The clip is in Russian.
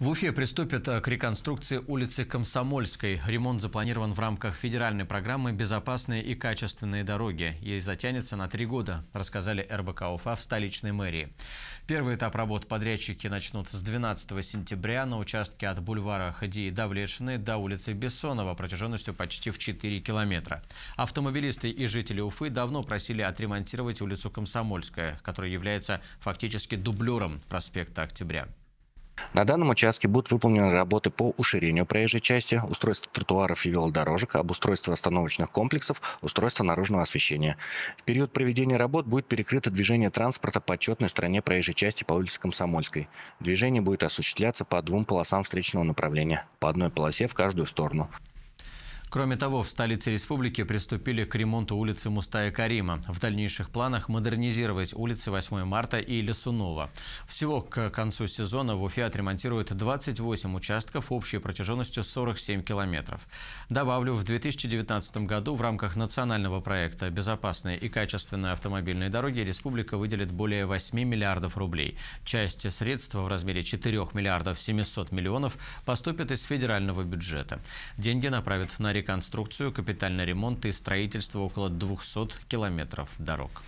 В Уфе приступят э, к реконструкции улицы Комсомольской. Ремонт запланирован в рамках федеральной программы «Безопасные и качественные дороги». Ей затянется на три года, рассказали РБК Уфа в столичной мэрии. Первый этап работ подрядчики начнут с 12 сентября на участке от бульвара Хадии Давлешины до улицы Бессонова протяженностью почти в 4 километра. Автомобилисты и жители Уфы давно просили отремонтировать улицу Комсомольская, которая является фактически дублером проспекта Октября. На данном участке будут выполнены работы по уширению проезжей части, устройство тротуаров и велодорожек, обустройство остановочных комплексов, устройство наружного освещения. В период проведения работ будет перекрыто движение транспорта по отчетной стороне проезжей части по улице Комсомольской. Движение будет осуществляться по двум полосам встречного направления, по одной полосе в каждую сторону. Кроме того, в столице республики приступили к ремонту улицы Мустая Карима. В дальнейших планах модернизировать улицы 8 марта и Лесунова. Всего к концу сезона в Уфе отремонтируют 28 участков общей протяженностью 47 километров. Добавлю, в 2019 году в рамках национального проекта «Безопасные и качественные автомобильные дороги» республика выделит более 8 миллиардов рублей. Часть средств в размере 4 миллиардов 700 миллионов поступит из федерального бюджета. Деньги направят на реконструкцию реконструкцию, капитальный ремонт и строительство около 200 километров дорог.